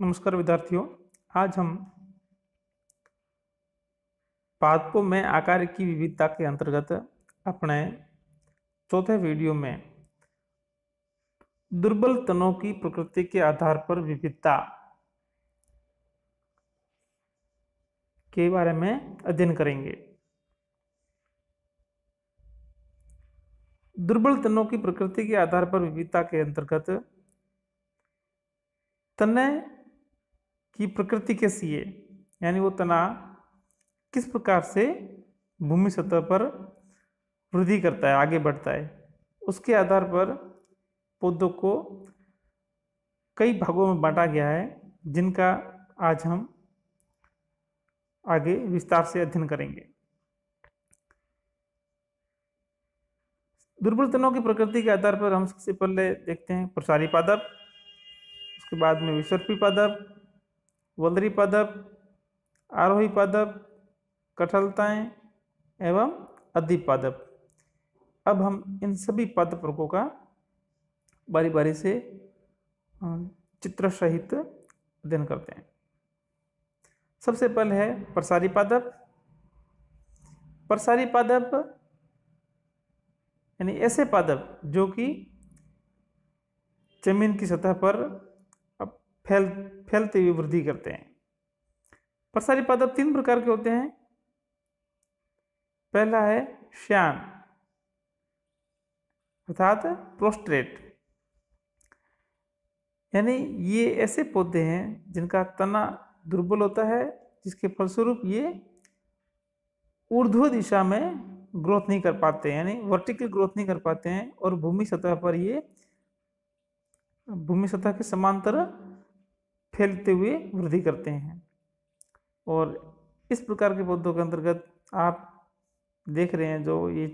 नमस्कार विद्यार्थियों आज हम पादपों में आकार की विविधता के अंतर्गत अपने चौथे वीडियो में दुर्बल तनों की प्रकृति के आधार पर विविधता के बारे में अध्ययन करेंगे दुर्बल तनों की प्रकृति के आधार पर विविधता के अंतर्गत तने की प्रकृति कैसी है यानी वो तना किस प्रकार से भूमि सतह पर वृद्धि करता है आगे बढ़ता है उसके आधार पर पौधों को कई भागों में बांटा गया है जिनका आज हम आगे विस्तार से अध्ययन करेंगे दुर्बल तनों की प्रकृति के आधार पर हम सबसे पहले देखते हैं प्रसारी पादप उसके बाद में विसर्पी पादप वल्दरी पादप आरोही पादप कठलताएँ एवं अधि पादप अब हम इन सभी पद प्रकों का बारी बारी से चित्र सहित अध्ययन करते हैं सबसे पहले है प्रसारी पादप प्रसारी पादप यानी ऐसे पादप जो कि जमीन की सतह पर फैल फैलते हुए वृद्धि करते हैं प्रसारी पादप तीन प्रकार के होते हैं पहला है श्यान अर्थात प्रोस्ट्रेट यानी ये ऐसे पौधे हैं जिनका तना दुर्बल होता है जिसके फलस्वरूप ये ऊर्ध्व दिशा में ग्रोथ नहीं कर पाते यानी वर्टिकल ग्रोथ नहीं कर पाते हैं और भूमि सतह पर ये भूमि सतह के समांतर फैलते हुए वृद्धि करते हैं और इस प्रकार के पौधों के अंतर्गत आप देख रहे हैं जो ये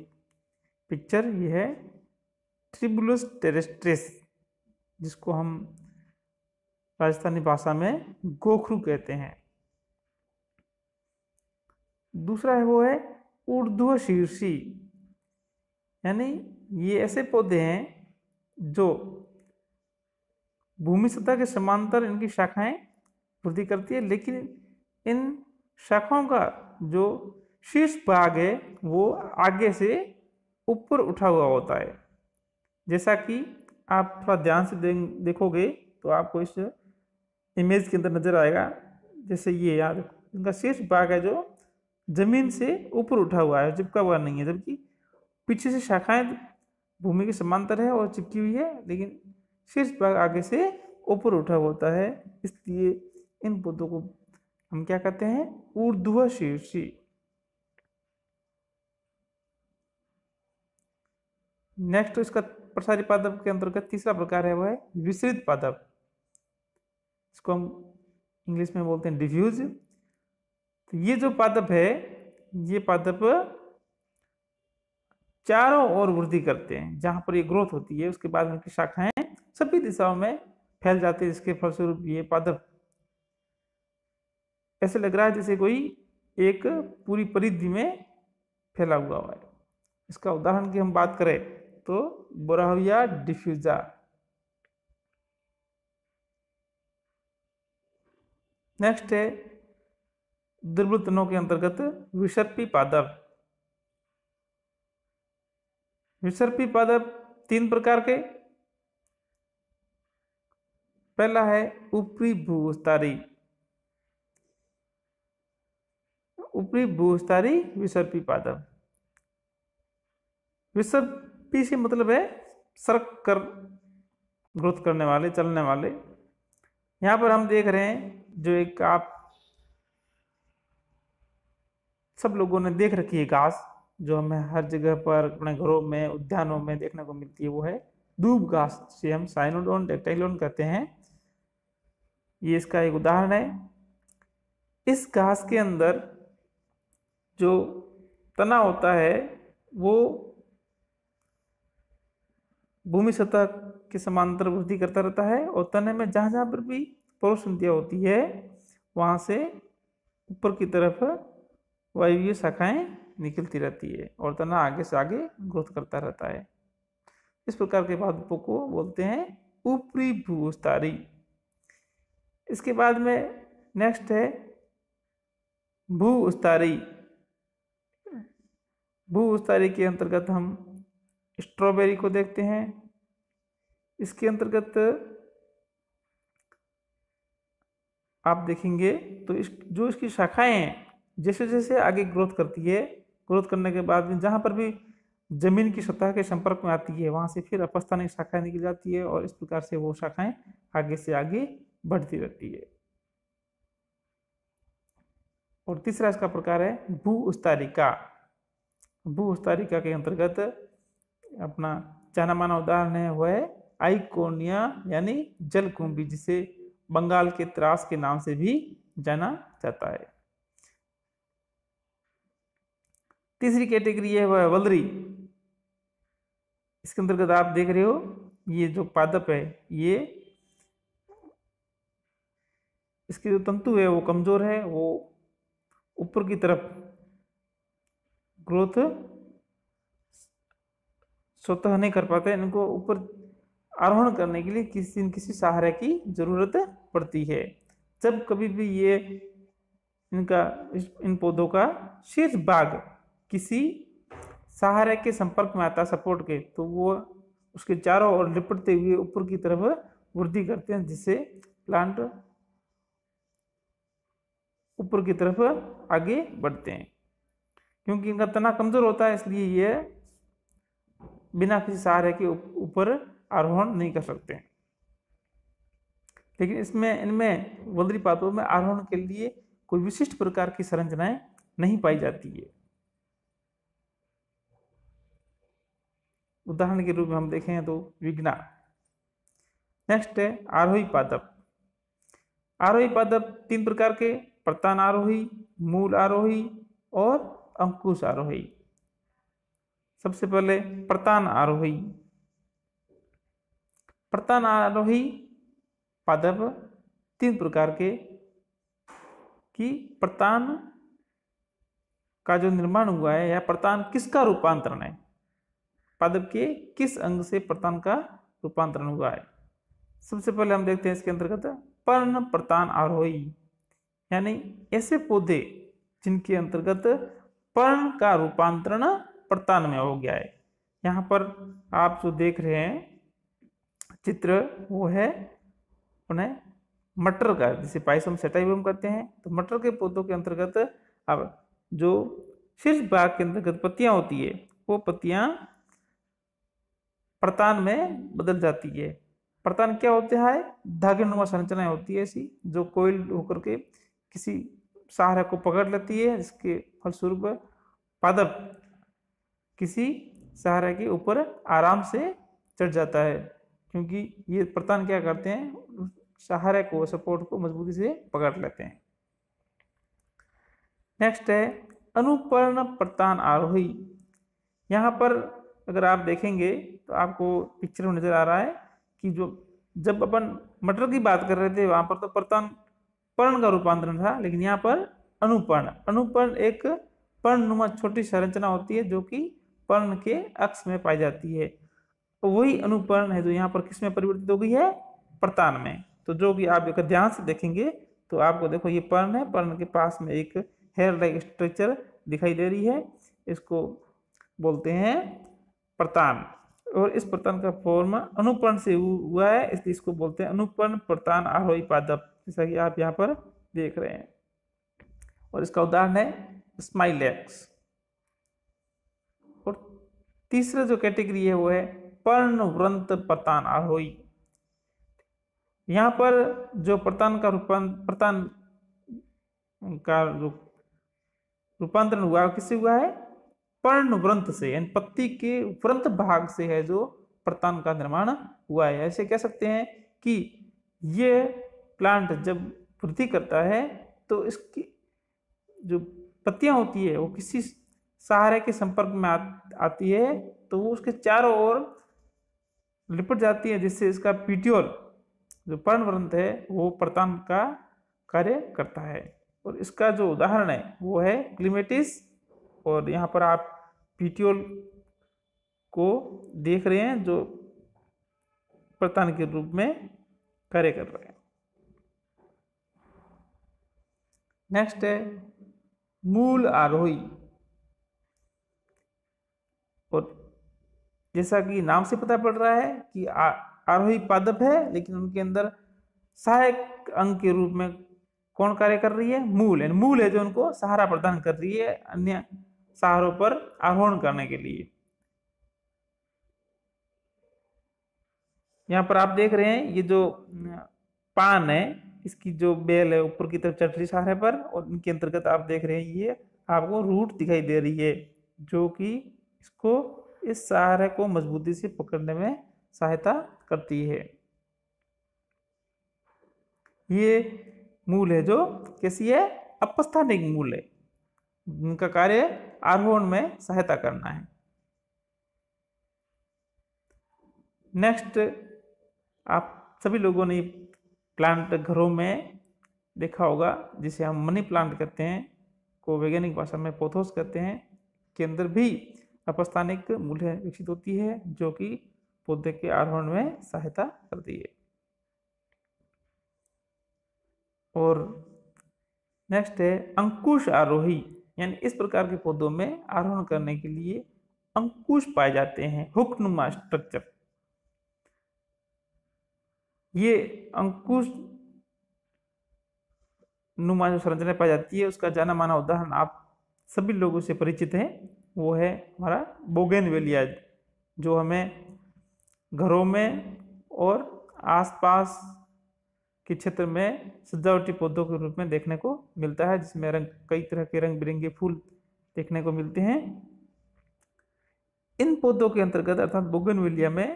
पिक्चर ये है ट्रिबुलस टेरेस्ट्रेस जिसको हम राजस्थानी भाषा में गोखरू कहते हैं दूसरा है वो है ऊर्ध्व शीर्षी यानी ये ऐसे पौधे हैं जो भूमि सतह के समांतर इनकी शाखाएं वृद्धि करती है लेकिन इन शाखाओं का जो शीर्ष भाग है वो आगे से ऊपर उठा हुआ होता है जैसा कि आप थोड़ा ध्यान से देखोगे तो आपको इस इमेज के अंदर नजर आएगा जैसे ये यहाँ देखो इनका शीर्ष भाग है जो जमीन से ऊपर उठा हुआ है चिपका हुआ नहीं है जबकि पीछे से शाखाएं भूमि के समांतर है और चिपकी हुई है लेकिन शीर्ष भाग आगे से ऊपर उठा होता है इसलिए इन पौधों को हम क्या कहते हैं ऊर्ध्व शीर्षी नेक्स्ट तो इसका प्रसारी पादप के अंतर्गत तीसरा प्रकार है वह है विश्रित पादप इसको हम इंग्लिश में बोलते हैं डिफ्यूज तो ये जो पादप है ये पादप चारों ओर वृद्धि करते हैं जहां पर ये ग्रोथ होती है उसके बाद उनकी शाखाएं सभी दिशाओं में फैल जाते हैं इसके फलस्वरूप ये पादप ऐसे लग रहा है जैसे कोई एक पूरी परिधि में फैला हुआ है इसका उदाहरण की हम बात करें तो बोराविया डिफ्यूजा नेक्स्ट है दुर्बल के अंतर्गत विसर्पी पादप विसर्पी पादप तीन प्रकार के पहला है ऊपरी भूस्तारी ऊपरी भूस्तारी विसर्पी पादप विसर्पी से मतलब है सर्क कर ग्रोथ करने वाले चलने वाले यहां पर हम देख रहे हैं जो एक आप सब लोगों ने देख रखी है घास जो हमें हर जगह पर अपने घरों में उद्यानों में देखने को मिलती है वो है दूब घास से हम साइनोडोन डेक्टाइलोन कहते हैं ये इसका एक उदाहरण है इस घास के अंदर जो तना होता है वो भूमि सतह के समांतर वृद्धि करता रहता है और तने में जहाँ जहाँ पर भी परोसंतिया होती है वहाँ से ऊपर की तरफ वायवीय शाखाएँ निकलती रहती है और तना आगे से आगे ग्रोथ करता रहता है इस प्रकार के पादपों को बोलते हैं ऊपरी भूस्तारी इसके बाद में नेक्स्ट है भू उस्तारी भू उस्तारी के अंतर्गत हम स्ट्रॉबेरी को देखते हैं इसके अंतर्गत आप देखेंगे तो इस जो इसकी शाखाएं हैं जैसे जैसे आगे ग्रोथ करती है ग्रोथ करने के बाद में जहाँ पर भी जमीन की सतह के संपर्क में आती है वहाँ से फिर अपस्थानिक शाखाएं निकल जाती है और इस प्रकार से वो शाखाएं आगे से आगे बढ़ती रहती है और तीसरा इसका प्रकार है भू उस्तारिका भू उस्तारिका के अंतर्गत अपना जाना माना उदाहरण है वह है आइकोनिया यानी जलकुंभी जिसे बंगाल के त्रास के नाम से भी जाना जाता है तीसरी कैटेगरी है वह वलरी इसके अंतर्गत आप देख रहे हो ये जो पादप है ये इसके जो तंतु है वो कमज़ोर है वो ऊपर की तरफ ग्रोथ स्वतः नहीं कर पाते इनको ऊपर आरोहण करने के लिए किसी न किसी सहारे की ज़रूरत पड़ती है जब कभी भी ये इनका इन पौधों का शीर्ष भाग किसी सहारे के संपर्क में आता सपोर्ट के तो वो उसके चारों ओर लिपटते हुए ऊपर की तरफ वृद्धि करते हैं जिससे प्लांट ऊपर की तरफ आगे बढ़ते हैं क्योंकि इनका तना कमज़ोर होता है इसलिए ये बिना किसी सहारे के ऊपर आरोहण नहीं कर सकते लेकिन इसमें इनमें वल्दरी पात्रों में आरोहण के लिए कोई विशिष्ट प्रकार की संरचनाएं नहीं पाई जाती है उदाहरण के रूप में हम देखें तो विघ्ना नेक्स्ट है आरोही पादप आरोही पादप तीन प्रकार के प्रतान आरोही मूल आरोही और अंकुश आरोही सबसे पहले प्रतान आरोही प्रतान आरोही पादप तीन प्रकार के कि प्रतान का जो निर्माण हुआ है या प्रतान किसका रूपांतरण है पादप के किस अंग से प्रतान का रूपांतरण हुआ है सबसे पहले हम देखते हैं इसके अंतर्गत पर्ण प्रतान आरोही यानी ऐसे पौधे जिनके अंतर्गत पर्ण का रूपांतरण प्रतान में हो गया है यहाँ पर आप जो देख रहे हैं चित्र वो है उन्हें मटर का जिसे पाइसम सेटाइबम कहते हैं तो मटर के पौधों के अंतर्गत अब जो शीर्ष भाग के अंतर्गत पत्तियां होती है वो पत्तियाँ प्रतान में बदल जाती है प्रतान क्या होता है धागे नुमा संरचनाएं होती है ऐसी जो कोयल होकर के किसी सहारा को पकड़ लेती है जिसके फलस्वरूप पादप किसी सहारा के ऊपर आराम से चढ़ जाता है क्योंकि ये प्रतान क्या करते हैं सहारे को सपोर्ट को मजबूती से पकड़ लेते हैं नेक्स्ट है अनुपर्ण प्रतान आरोही यहाँ पर अगर आप देखेंगे तो आपको पिक्चर में नज़र आ रहा है कि जो जब अपन मटर की बात कर रहे थे वहाँ पर तो प्रतान पर्ण का रूपांतरण था लेकिन यहाँ पर अनुपर्ण अनुपर्ण एक पर्णनुमा छोटी संरचना होती है जो कि पर्ण के अक्ष में पाई जाती है वही अनुपर्ण है जो यहाँ पर किस में परिवर्तित हो गई है प्रतान में तो जो कि आप अगर ध्यान से देखेंगे तो आपको देखो ये पर्ण है पर्ण के पास में एक हेयर लाइक स्ट्रक्चर दिखाई दे रही है इसको बोलते हैं प्रतान और इस प्रतान का फॉर्म अनुपर्ण से हुआ है इसलिए इसको बोलते हैं अनुपर्ण प्रतान आरोही पादप जैसा कि आप यहाँ पर देख रहे हैं और इसका उदाहरण है स्माइल एक्स और तीसरा जो कैटेगरी है वो है पर्णव्रंत प्रतान आरोही यहाँ पर जो प्रतान का रूपां प्रतान का रूप रूपांतरण हुआ किससे हुआ है पर्ण व्रंत से यानी पत्ती के व्रंत भाग से है जो प्रतान का निर्माण हुआ है ऐसे कह सकते हैं कि ये प्लांट जब वृद्धि करता है तो इसकी जो पत्तियां होती है वो किसी सहारे के संपर्क में आ, आती है तो वो उसके चारों ओर लिपट जाती है जिससे इसका पीटियोल जो पर्णव्रंत है वो प्रतान का कार्य करता है और इसका जो उदाहरण है वो है क्लिमेटिस और यहाँ पर आप पीटियोल को देख रहे हैं जो प्रतान के रूप में कार्य कर रहे हैं नेक्स्ट है मूल आरोही और जैसा कि नाम से पता पड़ रहा है कि आरोही पादप है लेकिन उनके अंदर सहायक अंग के रूप में कौन कार्य कर रही है मूल है मूल है जो उनको सहारा प्रदान कर रही है अन्य सहारों पर आरोहण करने के लिए यहाँ पर आप देख रहे हैं ये जो पान है इसकी जो बेल है ऊपर की तरफ चटरी सहारे पर और इनके अंतर्गत आप देख रहे हैं ये आपको रूट दिखाई दे रही है जो कि इसको इस सहारे को मजबूती से पकड़ने में सहायता करती है ये मूल है जो कैसी है अपस्थानिक मूल है उनका कार्य आरोहण में सहायता करना है नेक्स्ट आप सभी लोगों ने प्लांट घरों में देखा होगा जिसे हम मनी प्लांट कहते हैं को वैज्ञानिक भाषा में पोथोस कहते हैं के अंदर भी अपस्थानिक मूल्य विकसित होती है जो कि पौधे के आरोहण में सहायता करती है और नेक्स्ट है अंकुश आरोही यानी इस प्रकार के पौधों में आरोहण करने के लिए अंकुश पाए जाते हैं हुक्नुमा स्ट्रक्चर ये अंकुश नुमा जो संरचना पाई जाती है उसका जाना माना उदाहरण आप सभी लोगों से परिचित हैं वो है हमारा बोगेनवेलिया जो हमें घरों में और आसपास के क्षेत्र में सजावटी पौधों के रूप में देखने को मिलता है जिसमें रंग कई तरह के रंग बिरंगे फूल देखने को मिलते हैं इन पौधों के अंतर्गत अर्थात बोगनविलिया में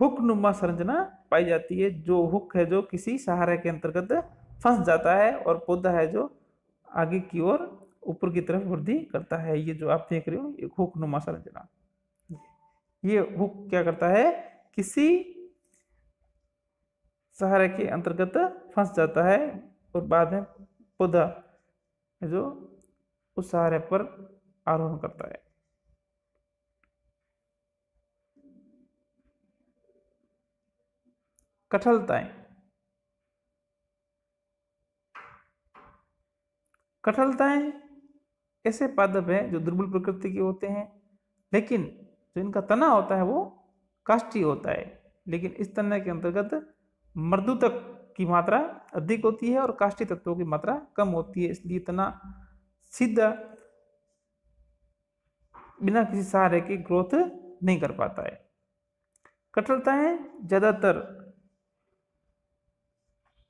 हुक नुमा संरचना पाई जाती है जो हुक है जो किसी सहारा के अंतर्गत फंस जाता है और पौधा है जो आगे की ओर ऊपर की तरफ वृद्धि करता है ये जो आप देख रहे हो ये हुक नुमा संरचना ये हुक क्या करता है किसी सहारा के अंतर्गत फंस जाता है और बाद में पौधा जो उस सहारे पर आरोहण करता है कठलताएं कठलताएं ऐसे पादप हैं जो दुर्बल प्रकृति के होते हैं लेकिन जो इनका तना होता है वो काष्ठी होता है लेकिन इस तना के अंतर्गत मृदु तक की मात्रा अधिक होती है और काष्ठी तत्वों की मात्रा कम होती है इसलिए तना सीधा बिना किसी सहारे के ग्रोथ नहीं कर पाता है कठोरताएं ज़्यादातर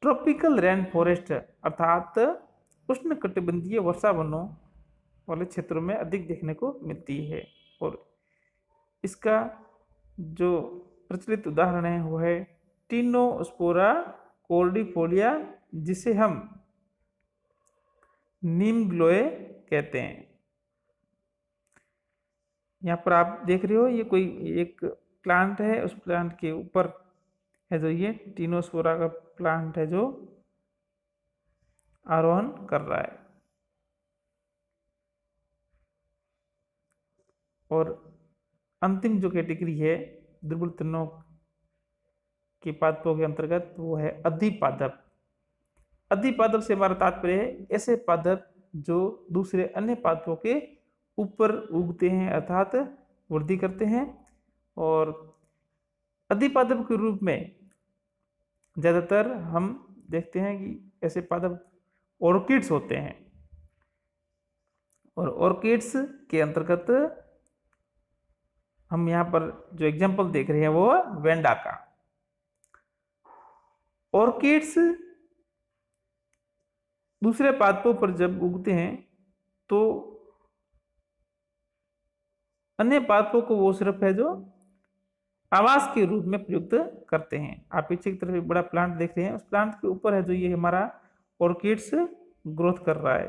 ट्रॉपिकल रेन फॉरेस्ट अर्थात उष्ण कटिबंधीय वर्षा वनों वाले क्षेत्रों में अधिक देखने को मिलती है और इसका जो प्रचलित उदाहरण है वो है टीनोस्पोरा कोर्डिफोलिया जिसे हम नीम ग्लोए कहते हैं यहाँ पर आप देख रहे हो ये कोई एक प्लांट है उस प्लांट के ऊपर है जो ये टीनोस्पोरा का प्लांट है जो आरोहन कर रहा है और अंतिम जो कैटेगरी है दुर्बल तृणों के पादपों के अंतर्गत वो है अधिपादप अधिपादप से हमारा तात्पर्य है ऐसे पादप जो दूसरे अन्य पादपों के ऊपर उगते हैं अर्थात वृद्धि करते हैं और अधिपादप के रूप में ज़्यादातर हम देखते हैं कि ऐसे पादप ऑर्किड्स होते हैं और ऑर्किड्स के अंतर्गत हम यहाँ पर जो एग्जाम्पल देख रहे हैं वो वेंडा का ऑर्किड्स दूसरे पादपों पर जब उगते हैं तो अन्य पादपों को वो सिर्फ है जो आवास के रूप में प्रयुक्त करते हैं आप पीछे की तरफ एक बड़ा प्लांट देख रहे हैं उस प्लांट के ऊपर है जो ये हमारा ऑर्किड्स ग्रोथ कर रहा है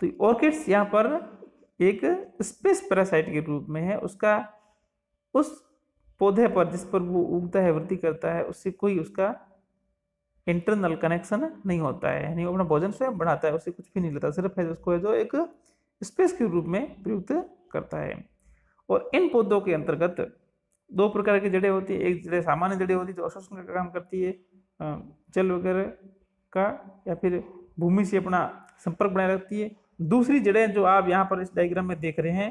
तो ऑर्किड्स यहाँ पर एक स्पेस पैरासाइट के रूप में है उसका उस पौधे पर जिस पर वो उगता है वृद्धि करता है उससे कोई उसका इंटरनल कनेक्शन नहीं होता है यानी अपना भोजन स्वयं बढ़ाता है उसे कुछ भी नहीं लेता सिर्फ है उसको जो एक स्पेस के रूप में प्रयुक्त करता है और इन पौधों के अंतर्गत दो प्रकार की जड़ें होती है एक जड़े सामान्य जड़ें होती है जो अवशोषण का काम करती है जल वगैरह का या फिर भूमि से अपना संपर्क बनाए रखती है दूसरी जड़ें जो आप यहाँ पर इस डायग्राम में देख रहे हैं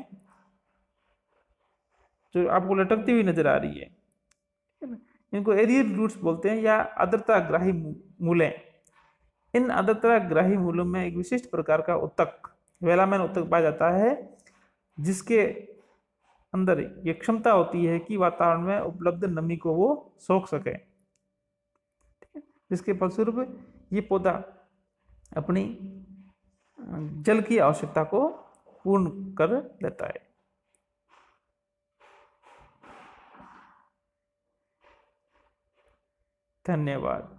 जो आपको लटकती हुई नजर आ रही है इनको एरियल रूट्स बोलते हैं या ग्राही मूलें इन ग्राही मूलों में एक विशिष्ट प्रकार का उत्तक वेलामैन उत्तक पाया जाता है जिसके अंदर ये क्षमता होती है कि वातावरण में उपलब्ध नमी को वो सोख सके ठीक है जिसके फलस्वरूप ये पौधा अपनी जल की आवश्यकता को पूर्ण कर लेता है धन्यवाद